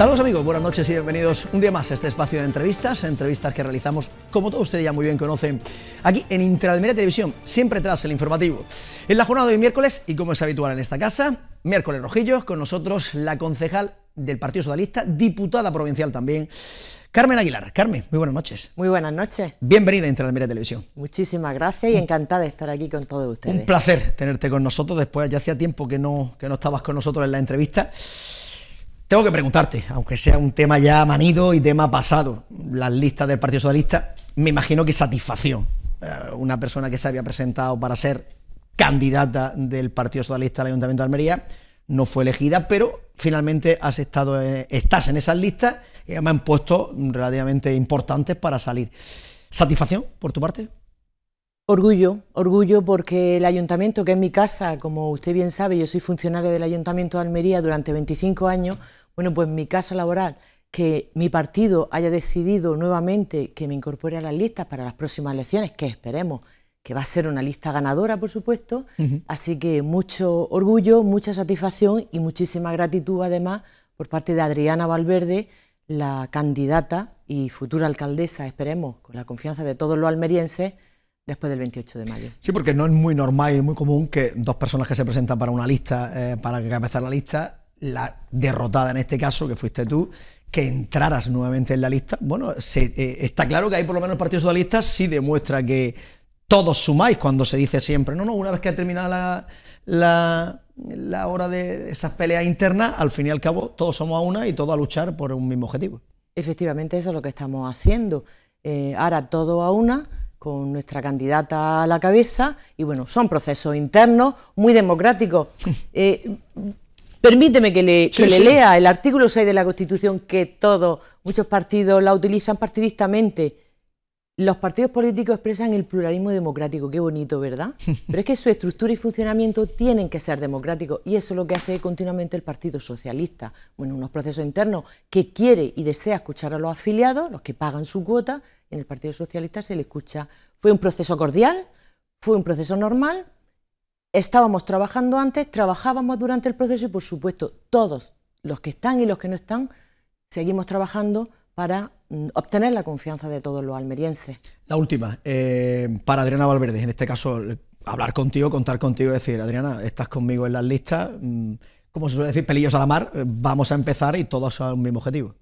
Saludos amigos, buenas noches y bienvenidos un día más a este espacio de entrevistas, entrevistas que realizamos, como todos ustedes ya muy bien conocen, aquí en Intralmera Televisión, siempre tras el informativo. En la jornada de hoy miércoles, y como es habitual en esta casa, miércoles rojillos, con nosotros la concejal del Partido Socialista, diputada provincial también, Carmen Aguilar. Carmen, muy buenas noches. Muy buenas noches. Bienvenida a Intralmera Televisión. Muchísimas gracias y encantada de estar aquí con todos ustedes. Un placer tenerte con nosotros, después ya hacía tiempo que no, que no estabas con nosotros en la entrevista. Tengo que preguntarte, aunque sea un tema ya manido y tema pasado, las listas del Partido Socialista, me imagino que satisfacción. Eh, una persona que se había presentado para ser candidata del Partido Socialista al Ayuntamiento de Almería no fue elegida, pero finalmente has estado estás en esas listas y me han puesto relativamente importantes para salir. ¿Satisfacción por tu parte? Orgullo, orgullo porque el ayuntamiento, que es mi casa, como usted bien sabe, yo soy funcionaria del ayuntamiento de Almería durante 25 años, bueno, pues mi caso laboral, que mi partido haya decidido nuevamente que me incorpore a las listas para las próximas elecciones, que esperemos que va a ser una lista ganadora, por supuesto. Así que mucho orgullo, mucha satisfacción y muchísima gratitud además por parte de Adriana Valverde, la candidata y futura alcaldesa, esperemos, con la confianza de todos los almerienses, después del 28 de mayo. Sí, porque no es muy normal y muy común que dos personas que se presentan para una lista, eh, para que la lista, la derrotada en este caso, que fuiste tú, que entraras nuevamente en la lista. Bueno, eh, está claro que ahí por lo menos el Partido Socialista sí demuestra que todos sumáis cuando se dice siempre, no, no, una vez que ha terminado la, hora de esas peleas internas, al fin y al cabo todos somos a una y todos a luchar por un mismo objetivo. Efectivamente, eso es lo que estamos haciendo. Eh, ahora todo a una con nuestra candidata a la cabeza y bueno, son procesos internos muy democráticos. Eh, Permíteme que le, lea el artículo 6 de la Constitución, que todos, muchos partidos la utilizan partidistamente. Los partidos políticos expresan el pluralismo democrático, qué bonito, ¿verdad? Pero es que su estructura y funcionamiento tienen que ser democráticos y eso es lo que hace continuamente el Partido Socialista. Bueno, unos procesos internos que quiere y desea escuchar a los afiliados, los que pagan su cuota, en el Partido Socialista se le escucha. Fue un proceso cordial, fue un proceso normal, estábamos trabajando antes, trabajábamos durante el proceso y por supuesto todos los que están y los que no están seguimos trabajando para mm, obtener la confianza de todos los almerienses. La última, eh, para Adriana Valverde, en este caso eh, hablar contigo, contar contigo, decir, Adriana, estás conmigo en las listas, mm, como se suele decir, pelillos a la mar, eh, vamos a empezar y todos a un mismo objetivo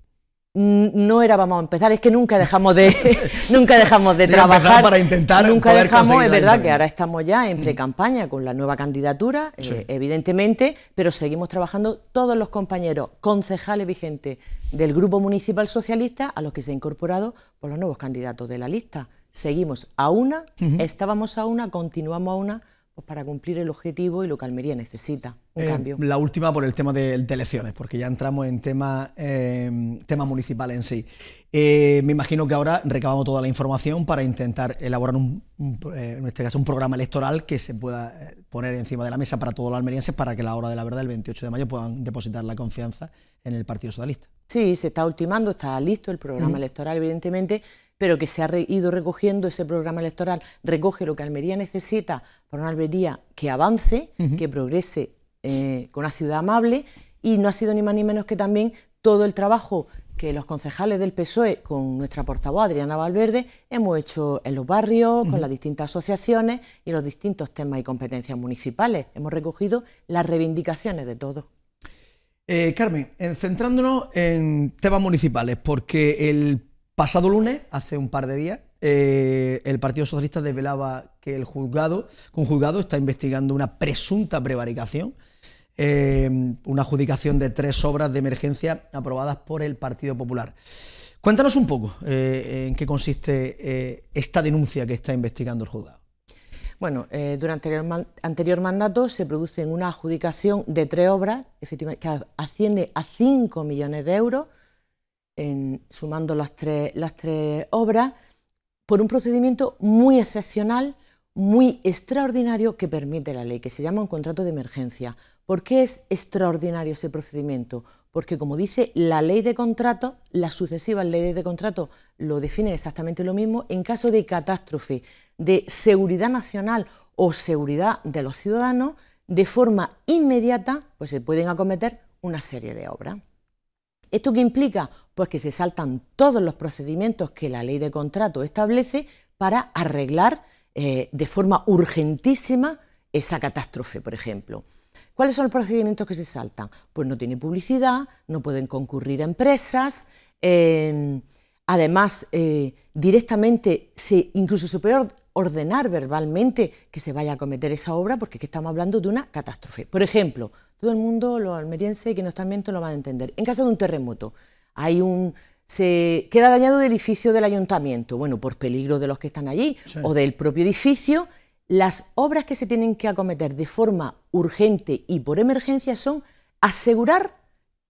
no era vamos a empezar, es que nunca dejamos de nunca dejamos de trabajar para intentar nunca dejamos, es verdad que ahora estamos ya en mm. pre-campaña con la nueva candidatura, eh, evidentemente, pero seguimos trabajando todos los compañeros concejales vigentes del grupo municipal socialista a los que se ha incorporado por los nuevos candidatos de la lista. Seguimos a una, estábamos a una, continuamos a una pues, para cumplir el objetivo y lo que Almería necesita, un eh, cambio. La última por el tema de, elecciones, porque ya entramos en temas em, tema municipal en sí. Eh, me imagino que ahora recabamos toda la información para intentar elaborar, un, eh, en este caso, un programa electoral que se pueda poner encima de la mesa para todos los almerienses para que a la hora de la verdad, el 28 de mayo, puedan depositar la confianza en el Partido Socialista. Sí, se está ultimando, está listo el programa mm. electoral, evidentemente pero que se ha ido recogiendo ese programa electoral, recoge lo que Almería necesita para una Almería que avance, que progrese eh, con una ciudad amable, y no ha sido ni más ni menos que también todo el trabajo que los concejales del PSOE, con nuestra portavoz Adriana Valverde, hemos hecho en los barrios, con las distintas asociaciones y los distintos temas y competencias municipales. Hemos recogido las reivindicaciones de todos. Eh, Carmen, eh, centrándonos en temas municipales, porque el Pasado lunes, hace un par de días, eh, el Partido Socialista desvelaba que el juzgado, con juzgado está investigando una presunta prevaricación, eh, una adjudicación de tres obras de emergencia aprobadas por el Partido Popular. Cuéntanos un poco eh, en qué consiste esta denuncia que está investigando el juzgado. Bueno, durante el anterior mandato se produce una adjudicación de tres obras efectivamente, que asciende a 5 millones de euros en, sumando las tres, las tres obras, por un procedimiento muy excepcional, muy extraordinario que permite la ley, que se llama un contrato de emergencia. ¿Por qué es extraordinario ese procedimiento? Porque como dice la ley de contrato, las sucesivas leyes de contrato lo definen exactamente lo mismo, en caso de catástrofe de seguridad nacional o seguridad de los ciudadanos, de forma inmediata pues se pueden acometer una serie de obras. ¿Esto qué implica? pues que se saltan todos los procedimientos que la ley de contrato establece para arreglar eh, de forma urgentísima esa catástrofe, por ejemplo. ¿Cuáles son los procedimientos que se saltan? Pues no tiene publicidad, no pueden concurrir a empresas, em, además eh, directamente incluso se puede ordenar verbalmente que se vaya a cometer esa obra porque es que estamos hablando de una catástrofe. Por ejemplo, todo el mundo, los almerienses que no están viendo lo van a entender. En caso de un terremoto, hay un se queda dañado el edificio del ayuntamiento, bueno, por peligro de los que están allí o del propio edificio, las obras que se tienen que acometer de forma urgente y por emergencia son asegurar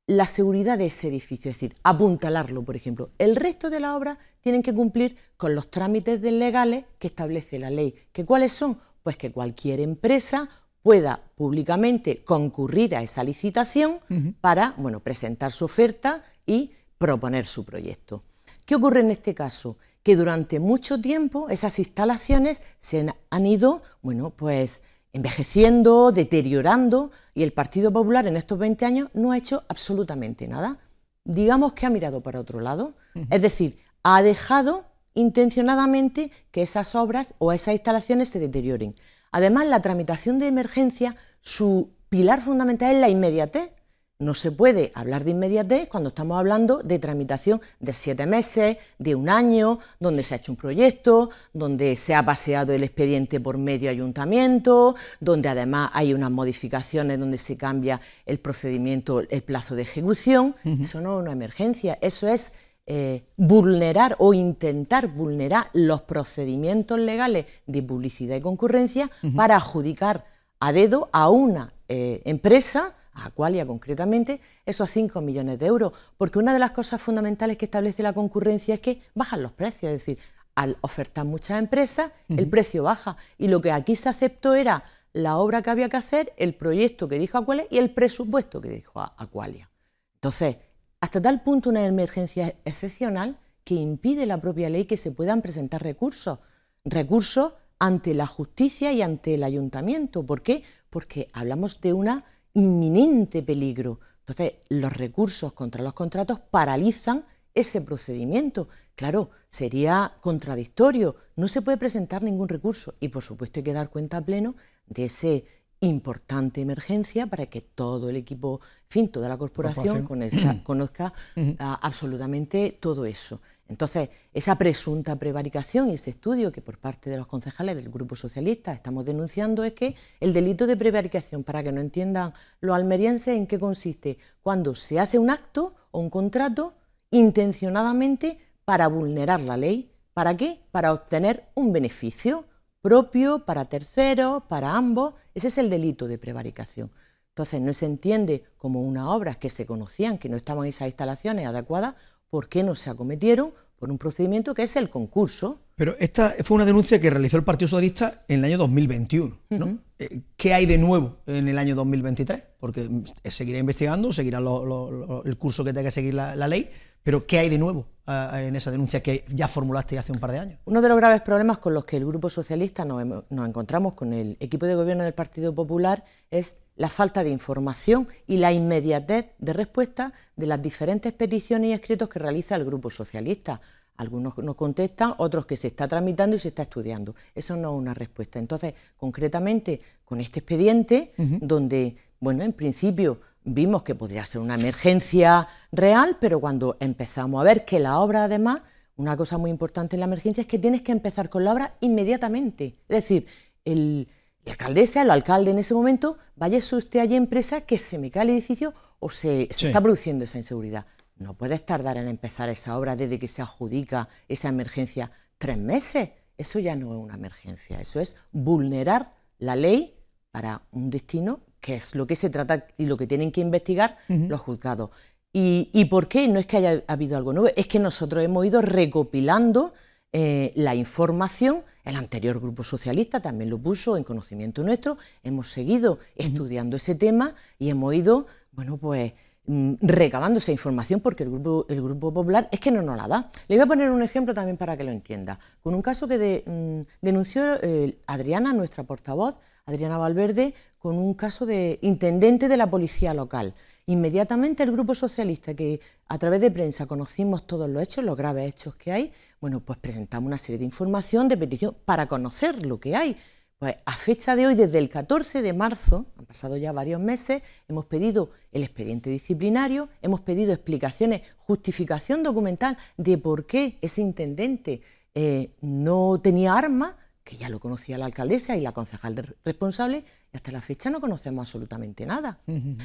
la seguridad de ese edificio, es decir, apuntalarlo, por ejemplo. El resto de la obra tienen que cumplir con los trámites legales que establece la ley. ¿Que ¿Cuáles son? Pues que cualquier empresa pueda públicamente concurrir a esa licitación para bueno, presentar su oferta y proponer su proyecto. ¿Qué ocurre en este caso? Que durante mucho tiempo esas instalaciones se han ido, bueno, pues envejeciendo, deteriorando, y el Partido Popular en estos 20 años no ha hecho absolutamente nada. Digamos que ha mirado para otro lado, es decir, ha dejado intencionadamente que esas obras o esas instalaciones se deterioren. Además, la tramitación de emergencia, su pilar fundamental es la inmediatez. No se puede hablar de inmediatez cuando estamos hablando de tramitación de siete meses, de un año, donde se ha hecho un proyecto, donde se ha paseado el expediente por medio ayuntamiento, donde además hay unas modificaciones donde se cambia el procedimiento, el plazo de ejecución. Eso no es una emergencia, eso es eh, vulnerar o intentar vulnerar los procedimientos legales de publicidad y concurrencia para adjudicar a dedo a una eh, empresa a Aqualia concretamente, esos 5 millones de euros, porque una de las cosas fundamentales que establece la concurrencia es que bajan los precios, es decir, al ofertar muchas empresas, el precio baja. Y lo que aquí se aceptó era la obra que había que hacer, el proyecto que dijo Aqualia y el presupuesto que dijo Aqualia. Entonces, hasta tal punto una emergencia excepcional que impide la propia ley que se puedan presentar recursos. Recursos ante la justicia y ante el ayuntamiento. ¿Por qué? Porque hablamos de una inminente peligro. Entonces, los recursos contra los contratos paralizan ese procedimiento. Claro, sería contradictorio, no se puede presentar ningún recurso y por supuesto hay que dar cuenta pleno de ese importante emergencia para que todo el equipo, fin, toda la corporación, conozca ah, absolutamente todo eso. Entonces, esa presunta prevaricación y ese estudio que por parte de los concejales del Grupo Socialista estamos denunciando es que el delito de prevaricación, para que no entiendan los almerienses, en qué consiste cuando se hace un acto o un contrato intencionadamente para vulnerar la ley. ¿Para qué? Para obtener un beneficio propio para terceros, para ambos. Ese es el delito de prevaricación. Entonces, no se entiende como unas obras que se conocían, que no estaban esas instalaciones adecuadas por qué no se acometieron por un procedimiento que es el concurso. Pero esta fue una denuncia que realizó el Partido Socialista en el año 2021. ¿no? Eh, ¿Qué hay de nuevo en el año 2023? Porque eh, seguirá investigando, seguirá el curso que tenga que seguir la ley, pero ¿qué hay de nuevo en esa denuncia que ya formulaste hace un par de años? Uno de los graves problemas con los que el Grupo Socialista nos, encontramos con el equipo de gobierno del Partido Popular es la falta de información y la inmediatez de respuesta de las diferentes peticiones y escritos que realiza el Grupo Socialista. Algunos nos contestan, otros que se está tramitando y se está estudiando. Eso no es una respuesta. Entonces, concretamente, con este expediente, donde bueno, en principio vimos que podría ser una emergencia real, pero cuando empezamos a ver que la obra, además, una cosa muy importante en la emergencia es que tienes que empezar con la obra inmediatamente. Es decir, el, la alcaldesa, el alcalde en ese momento, vaya usted allí empresa que se me cae el edificio o se, está produciendo esa inseguridad. No puedes tardar en empezar esa obra desde que se adjudica esa emergencia tres meses. Eso ya no es una emergencia, eso es vulnerar la ley para un destino que es lo que se trata y lo que tienen que investigar los juzgados. Y, por qué? No es que haya habido algo nuevo, es que nosotros hemos ido recopilando eh, la información. El anterior grupo socialista también lo puso en conocimiento nuestro. Hemos seguido estudiando ese tema y hemos ido, bueno, pues mm, recabando esa información porque el grupo, el grupo Popular es que no nos la da. Le voy a poner un ejemplo también para que lo entienda. Con un caso que mm, denunció eh, Adriana, nuestra portavoz, Adriana Valverde, con un caso de intendente de la policía local. Inmediatamente el Grupo Socialista, que a través de prensa conocimos todos los hechos, los graves hechos que hay, bueno, pues presentamos una serie de información, de petición, para conocer lo que hay. Pues a fecha de hoy, desde el 14 de marzo, han pasado ya varios meses, hemos pedido el expediente disciplinario, hemos pedido explicaciones, justificación documental de por qué ese intendente eh, no tenía armas, que ya lo conocía la alcaldesa y la concejal responsable, y hasta la fecha no conocemos absolutamente nada.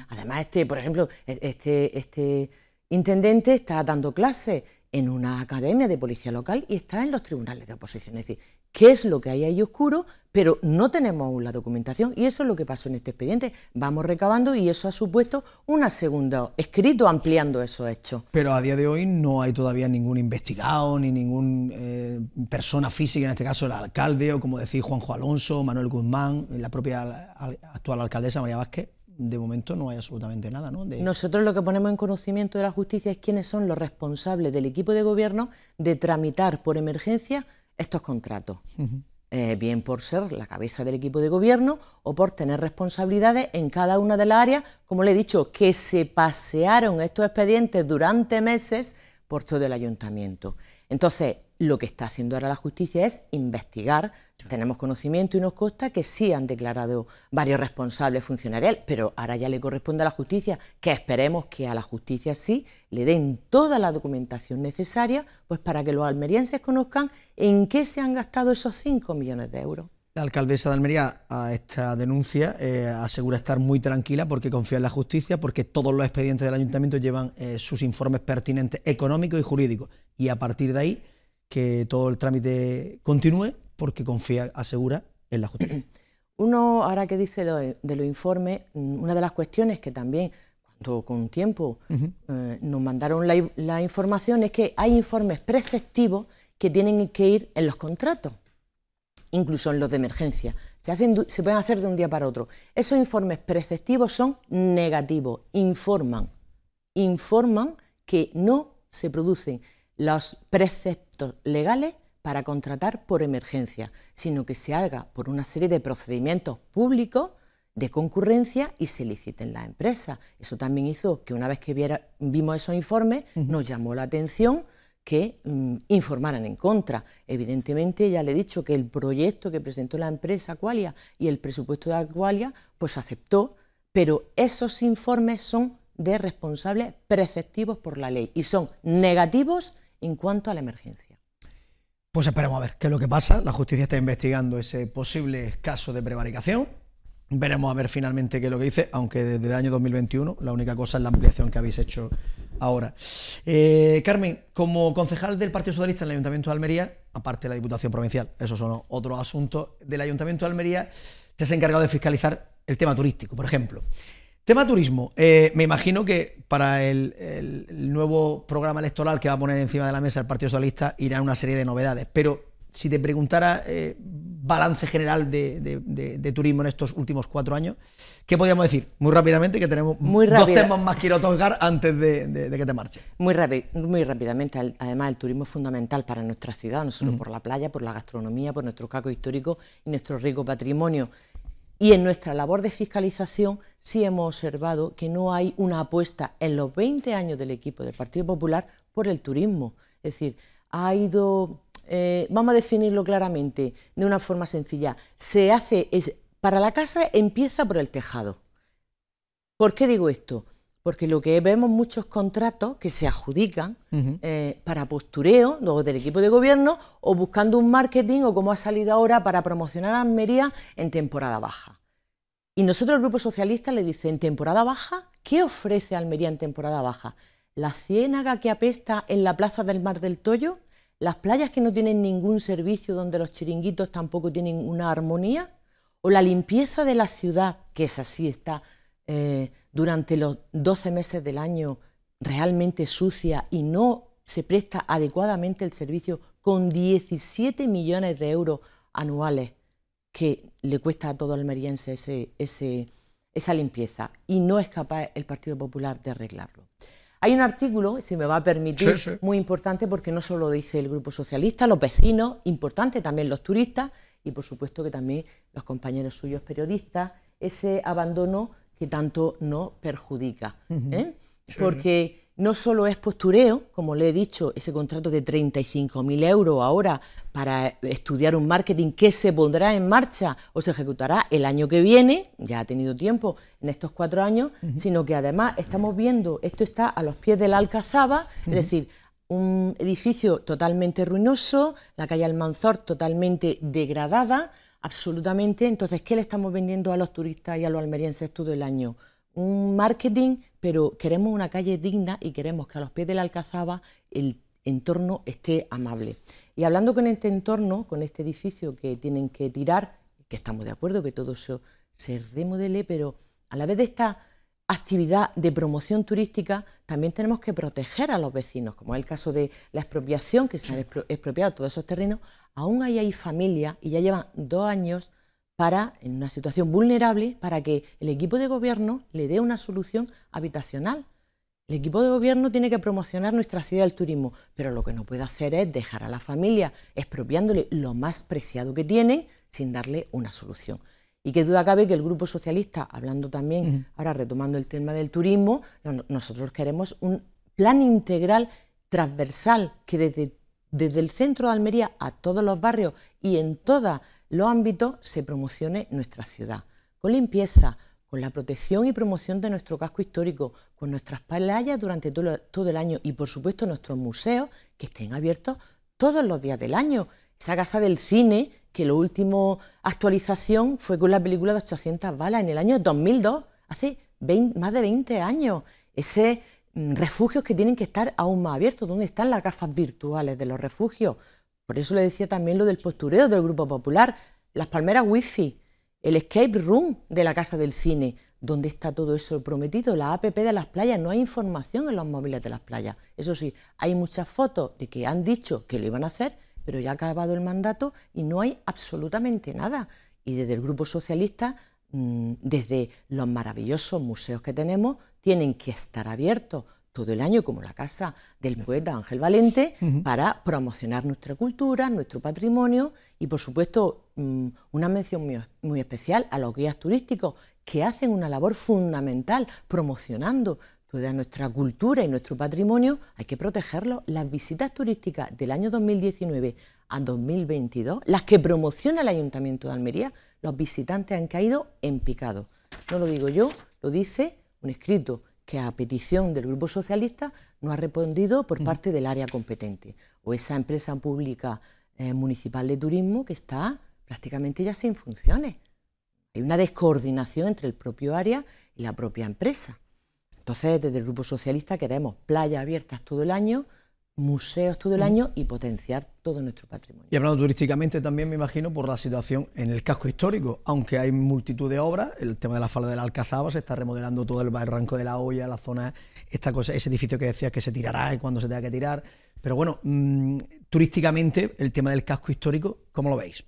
Además, este, por ejemplo, e-, este, este intendente está dando clases en una academia de policía local y está en los tribunales de oposición. Es decir, qué es lo que hay ahí oscuro, pero no tenemos aún la documentación y eso es lo que pasó en este expediente. Vamos recabando y eso ha supuesto una segunda escrito ampliando esos hechos. Pero a día de hoy no hay todavía ningún investigado ni ninguna eh, persona física, en este caso el alcalde o como decís Juanjo Alonso, Manuel Guzmán, la propia actual alcaldesa María Vázquez de momento no hay absolutamente nada. ¿no? Nosotros lo que ponemos en conocimiento de la justicia es quiénes son los responsables del equipo de gobierno de tramitar por emergencia estos contratos. Eh, bien por ser la cabeza del equipo de gobierno o por tener responsabilidades en cada una de las áreas, como le he dicho, que se pasearon estos expedientes durante meses por todo el ayuntamiento. Entonces, lo que está haciendo ahora la justicia es investigar. Tenemos conocimiento y nos consta que sí han declarado varios responsables funcionarios, pero ahora ya le corresponde a la justicia que esperemos que a la justicia sí le den toda la documentación necesaria pues para que los almerienses conozcan en qué se han gastado esos 5 millones de euros. La alcaldesa de Almería a esta denuncia eh, asegura estar muy tranquila porque confía en la justicia, porque todos los expedientes del ayuntamiento llevan eh, sus informes pertinentes económicos y jurídicos. Y a partir de ahí, que todo el trámite continúe porque confía, asegura, en la justicia. Uno, ahora que dice de, los informes, mm, una de las cuestiones que también, cuando con tiempo eh, nos mandaron la información, es que hay informes preceptivos que tienen que ir en los contratos incluso en los de emergencia. Se, hacen, se pueden hacer de un día para otro. Esos informes preceptivos son negativos, informan, informan que no se producen los preceptos legales para contratar por emergencia, sino que se haga por una serie de procedimientos públicos de concurrencia y se liciten las empresas. Eso también hizo que una vez que viera, vimos esos informes, nos llamó la atención que mm, informaran en contra. Evidentemente, ya le he dicho que el proyecto que presentó la empresa Aqualia y el presupuesto de Aqualia, pues aceptó, pero esos informes son de responsables preceptivos por la ley y son negativos en cuanto a la emergencia. Pues esperemos a ver qué es lo que pasa. La justicia está investigando ese posible caso de prevaricación. Veremos a ver finalmente qué es lo que dice, aunque desde el año 2021 la única cosa es la ampliación que habéis hecho ahora. Eh, Carmen, como concejal del Partido Socialista en el Ayuntamiento de Almería, aparte de la Diputación Provincial, esos son otros asuntos del Ayuntamiento de Almería, te has encargado de fiscalizar el tema turístico, por ejemplo. Tema turismo. Eh, me imagino que para el, nuevo programa electoral que va a poner encima de la mesa el Partido Socialista irá una serie de novedades. Pero si te preguntara, eh, balance general de, turismo en estos últimos cuatro años. ¿Qué podríamos decir? Muy rápidamente, que tenemos dos temas más quiero tocar antes de, que te marche. Muy, muy rápidamente, además el turismo es fundamental para nuestra ciudad, no solo por la playa, por la gastronomía, por nuestro caco histórico y nuestro rico patrimonio. Y en nuestra labor de fiscalización sí hemos observado que no hay una apuesta en los 20 años del equipo del Partido Popular por el turismo. Es decir, ha ido eh, vamos a definirlo claramente, de una forma sencilla. Se hace, para la casa empieza por el tejado. ¿Por qué digo esto? Porque lo que vemos muchos contratos que se adjudican eh, para postureo del equipo de gobierno o buscando un marketing o como ha salido ahora para promocionar a Almería en temporada baja. Y nosotros el Grupo Socialista le dice, en temporada baja, ¿qué ofrece Almería en temporada baja? La ciénaga que apesta en la Plaza del Mar del Toyo, las playas que no tienen ningún servicio, donde los chiringuitos tampoco tienen una armonía, o la limpieza de la ciudad, que es así, está eh, durante los 12 meses del año realmente sucia y no se presta adecuadamente el servicio con 17 millones de euros anuales que le cuesta a todo almeriense ese, esa limpieza y no es capaz el Partido Popular de arreglarlo. Hay un artículo, si me va a permitir, muy importante porque no solo dice el Grupo Socialista, los vecinos, importante también los turistas y por supuesto que también los compañeros suyos periodistas, ese abandono que tanto nos perjudica. ¿eh? porque no solo es postureo, como le he dicho, ese contrato de 35.000 euros ahora para estudiar un marketing que se pondrá en marcha o se ejecutará el año que viene, ya ha tenido tiempo en estos cuatro años, sino que además estamos viendo, esto está a los pies del Alcazaba, es decir, un edificio totalmente ruinoso, la calle Almanzor totalmente degradada, absolutamente. Entonces, ¿qué le estamos vendiendo a los turistas y a los almerienses todo el año? Un marketing pero queremos una calle digna y queremos que a los pies de la Alcazaba el entorno esté amable. Y hablando con este entorno, con este edificio que tienen que tirar, que estamos de acuerdo que todo eso se remodele, pero a la vez de esta actividad de promoción turística, también tenemos que proteger a los vecinos, como es el caso de la expropiación, que se han expropiado todos esos terrenos, aún ahí hay familias y ya llevan dos años para, en una situación vulnerable, para que el equipo de gobierno le dé una solución habitacional. El equipo de gobierno tiene que promocionar nuestra ciudad del turismo, pero lo que no puede hacer es dejar a la familia expropiándole lo más preciado que tienen sin darle una solución. Y qué duda cabe que el Grupo Socialista, hablando también, ahora retomando el tema del turismo, nosotros queremos un plan integral, transversal, que desde, desde el centro de Almería a todos los barrios y en toda los ámbitos se promocione nuestra ciudad, con limpieza, con la protección y promoción de nuestro casco histórico, con nuestras playas durante todo el año y por supuesto nuestros museos que estén abiertos todos los días del año. Esa casa del cine, que la última actualización fue con la película de 800 balas en el año 2002, hace más de 20 años. Ese mm, refugios que tienen que estar aún más abiertos. ¿Dónde están las gafas virtuales de los refugios? Por eso le decía también lo del postureo del Grupo Popular, las palmeras wifi, el escape room de la Casa del Cine. donde está todo eso prometido? La APP de las playas, no hay información en los móviles de las playas. Eso sí, hay muchas fotos de que han dicho que lo iban a hacer, pero ya ha acabado el mandato y no hay absolutamente nada. Y desde el Grupo Socialista, mm, desde los maravillosos museos que tenemos, tienen que estar abiertos, todo el año, como la casa del poeta Ángel Valente, para promocionar nuestra cultura, nuestro patrimonio y, por supuesto, mm, una mención muy, muy, especial a los guías turísticos que hacen una labor fundamental promocionando toda nuestra cultura y nuestro patrimonio. Hay que protegerlo. Las visitas turísticas del año 2019 a 2022, las que promociona el Ayuntamiento de Almería, los visitantes han caído en picado. No lo digo yo, lo dice un escrito que a petición del Grupo Socialista no ha respondido por parte del área competente, o esa empresa pública eh, municipal de turismo que está prácticamente ya sin funciones. Hay una descoordinación entre el propio área y la propia empresa. Entonces, desde el Grupo Socialista queremos playas abiertas todo el año, museos todo el año y potenciar todo nuestro patrimonio. Y hablando turísticamente también me imagino por la situación en el casco histórico, aunque hay multitud de obras, el tema de la falda del Alcazaba se está remodelando todo el barranco de la olla, la zona, esta cosa, ese edificio que decías que se tirará y cuando se tenga que tirar, pero bueno, mm, turísticamente el tema del casco histórico, ¿cómo lo veis?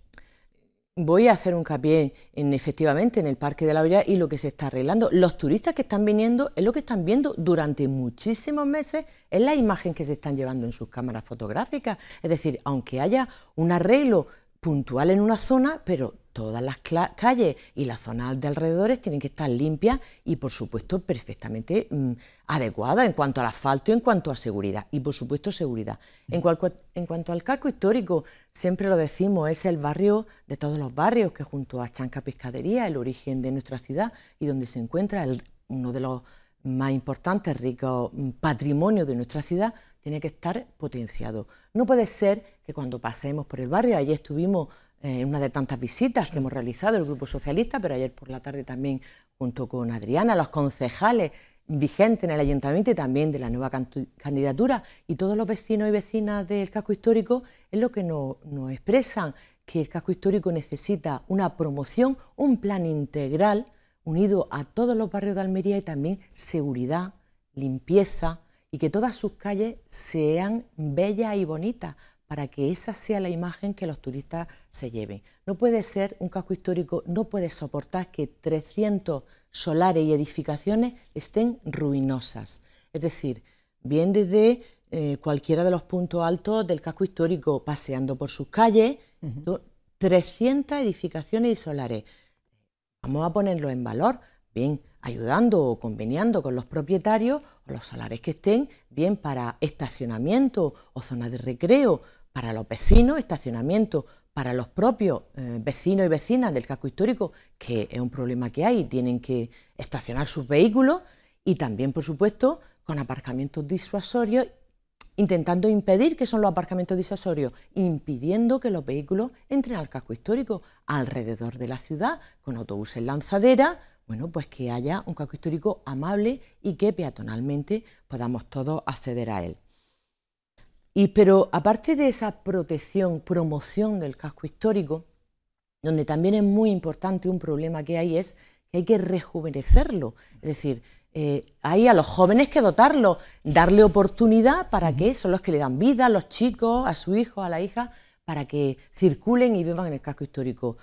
voy a hacer un capié en, efectivamente en el Parque de la Olla y lo que se está arreglando. Los turistas que están viniendo es lo que están viendo durante muchísimos meses, es la imagen que se están llevando en sus cámaras fotográficas. Es decir, aunque haya un arreglo puntual en una zona, pero todas las calles y las zonas de alrededores tienen que estar limpias y, por supuesto, perfectamente mm, adecuadas en cuanto al asfalto y en cuanto a seguridad. Y, por supuesto, seguridad. En, cuanto al casco histórico, siempre lo decimos, es el barrio de todos los barrios que junto a Chanca Pescadería, el origen de nuestra ciudad y donde se encuentra uno de los más importantes, ricos mm, patrimonios de nuestra ciudad, tiene que estar potenciado. No puede ser que cuando pasemos por el barrio, ayer estuvimos eh, en una de tantas visitas que hemos realizado el Grupo Socialista, pero ayer por la tarde también junto con Adriana, los concejales vigentes en el ayuntamiento y también de la nueva candidatura y todos los vecinos y vecinas del casco histórico es lo que nos, nos expresan, que el casco histórico necesita una promoción, un plan integral unido a todos los barrios de Almería y también seguridad, limpieza, y que todas sus calles sean bellas y bonitas para que esa sea la imagen que los turistas se lleven. No puede ser un casco histórico, no puede soportar que 300 solares y edificaciones estén ruinosas. Es decir, bien desde eh, cualquiera de los puntos altos del casco histórico, paseando por sus calles, 300 edificaciones y solares. Vamos a ponerlo en valor. Bien, ayudando o conveniando con los propietarios o los salares que estén, bien para estacionamiento o zonas de recreo, para los vecinos, estacionamiento para los propios eh, vecinos y vecinas del casco histórico, que es un problema que hay, tienen que estacionar sus vehículos y también, por supuesto, con aparcamientos disuasorios, intentando impedir que son los aparcamientos disuasorios, impidiendo que los vehículos entren al casco histórico alrededor de la ciudad, con autobuses lanzadera, bueno, pues que haya un casco histórico amable y que peatonalmente podamos todos acceder a él. Y, pero aparte de esa protección, promoción del casco histórico, donde también es muy importante un problema que hay es que hay que rejuvenecerlo, es decir, eh, hay a los jóvenes que dotarlo, darle oportunidad para que son los que le dan vida, a los chicos, a su hijo, a la hija, para que circulen y vivan en el casco histórico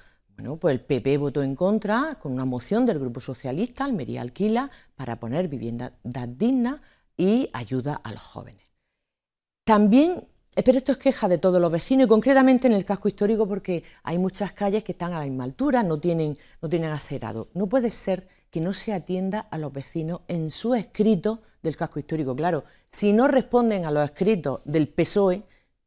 pues el PP votó en contra con una moción del Grupo Socialista, Almería Alquila, para poner vivienda digna y ayuda a los jóvenes. También, eh, pero esto es queja de todos los vecinos y concretamente en el casco histórico porque hay muchas calles que están a la misma altura, no tienen, no tienen acerado. No puede ser que no se atienda a los vecinos en su escrito del casco histórico. Claro, si no responden a los escritos del PSOE,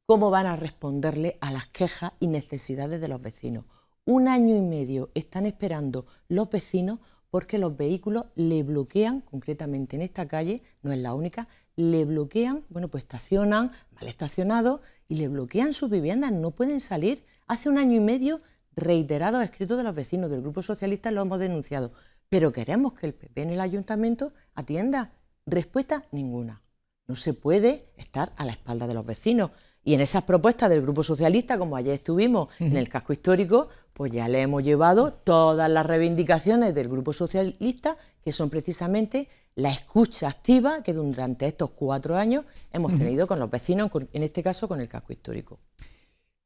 ¿cómo van a responderle a las quejas y necesidades de los vecinos? Un año y medio están esperando los vecinos porque los vehículos le bloquean, concretamente en esta calle, no es la única, le bloquean, bueno, pues estacionan, mal estacionados, y le bloquean sus viviendas, no pueden salir. Hace un año y medio, reiterado, escrito de los vecinos del Grupo Socialista lo hemos denunciado, pero queremos que el PP en el ayuntamiento atienda. Respuesta ninguna. No se puede estar a la espalda de los vecinos. Y en esas propuestas del Grupo Socialista, como ayer estuvimos en el casco histórico, pues ya le hemos llevado todas las reivindicaciones del Grupo Socialista, que son precisamente la escucha activa que durante estos cuatro años hemos tenido con los vecinos, en este caso con el casco histórico.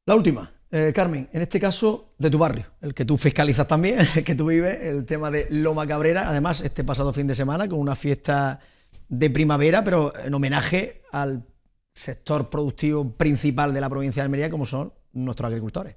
La última, eh, Carmen, en este caso de tu barrio, el que tú fiscalizas también, el que tú vives, el tema de Loma Cabrera, además este pasado fin de semana con una fiesta de primavera, pero en homenaje al sector productivo principal de la provincia de Almería, como son nuestros agricultores.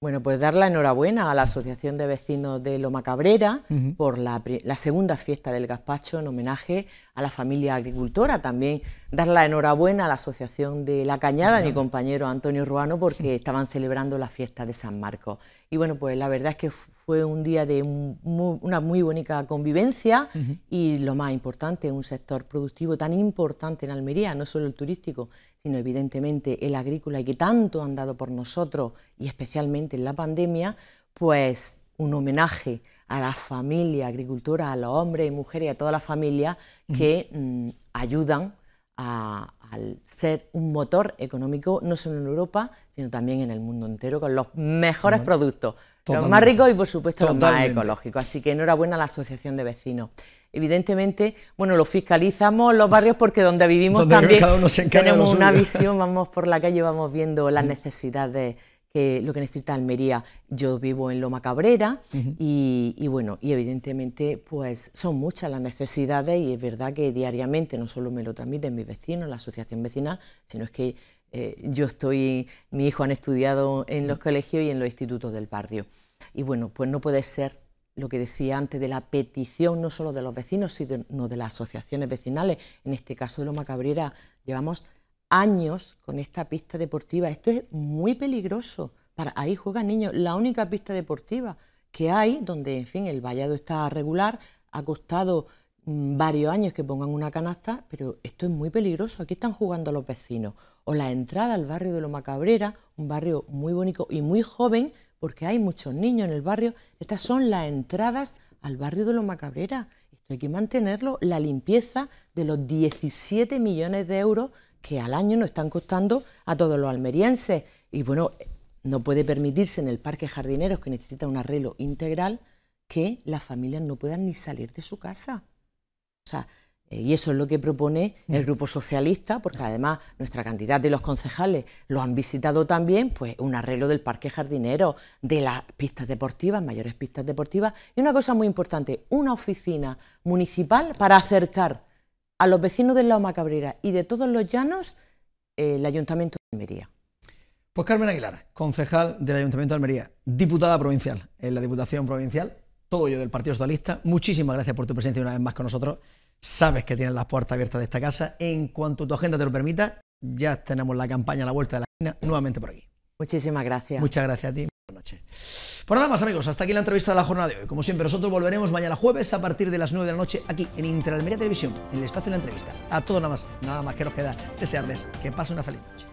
Bueno, pues dar la enhorabuena a la Asociación de Vecinos de Loma Cabrera por la, segunda fiesta del gazpacho en homenaje a la familia agricultora. También dar la enhorabuena a la Asociación de La Cañada, ...y mi compañero Antonio Ruano, porque estaban celebrando la fiesta de San Marcos. Y bueno, pues la verdad es que fue un día de una muy bonita convivencia y lo más importante, un sector productivo tan importante en Almería, no solo el turístico, sino evidentemente el agrícola y que tanto han dado por nosotros y especialmente en la pandemia, pues un homenaje a la familia agricultora, a los hombres y mujeres y a toda la familia que mm, ayudan a, ser un motor económico no solo en Europa, sino también en el mundo entero, con los mejores productos, los más ricos y por supuesto los más ecológicos. Así que enhorabuena a la Asociación de Vecinos. Evidentemente, bueno, lo fiscalizamos los barrios porque donde vivimos también tenemos una visión, vamos por la calle, vamos viendo las necesidades que lo que necesita Almería. Yo vivo en Loma Cabrera y, bueno, y evidentemente pues son muchas las necesidades y es verdad que diariamente no solo me lo transmiten mis vecinos, la asociación vecinal, sino es que eh, yo estoy, mi hijo han estudiado en los colegios y en los institutos del barrio. Y bueno, pues no puede ser lo que decía antes de la petición no solo de los vecinos, sino de las asociaciones vecinales. En este caso de Loma Cabrera llevamos años con esta pista deportiva. Esto es muy peligroso. Para, ahí juegan niños. La única pista deportiva que hay, donde en fin el vallado está regular, ha costado mm, varios años que pongan una canasta, pero esto es muy peligroso. Aquí están jugando los vecinos. O la entrada al barrio de Loma Cabrera, un barrio muy bonito y muy joven, porque hay muchos niños en el barrio. Estas son las entradas al barrio de Loma Cabrera. Esto hay que mantenerlo. La limpieza de los 17 millones de euros que al año nos están costando a todos los almerienses. Y bueno, no puede permitirse en el Parque Jardineros, que necesita un arreglo integral, que las familias no puedan ni salir de su casa. O sea, eh, y eso es lo que propone el mm. Grupo Socialista, porque además nuestra cantidad de los concejales lo han visitado también, pues un arreglo del parque jardinero, de las pistas deportivas, mayores pistas deportivas, y una cosa muy importante, una oficina municipal para acercar a los vecinos del lado Macabrera y de todos los llanos el Ayuntamiento de Almería. Pues Carmen Aguilar, concejal del Ayuntamiento de Almería, diputada provincial en la Diputación Provincial, todo ello del Partido Socialista, muchísimas gracias por tu presencia una vez más con nosotros. Sabes que tienes las puertas abiertas de esta casa. En cuanto tu agenda te lo permita, ya tenemos la campaña a la vuelta de la esquina nuevamente por aquí. Muchísimas gracias. Muchas gracias a ti. Buenas noches. Por pues nada más, amigos, hasta aquí la entrevista de la jornada de hoy. Como siempre, nosotros volveremos mañana jueves a partir de las 9 de la noche aquí en Interalmería Televisión, en el espacio de la entrevista. A todos nada más, nada más que nos queda desearles que pasen una feliz noche.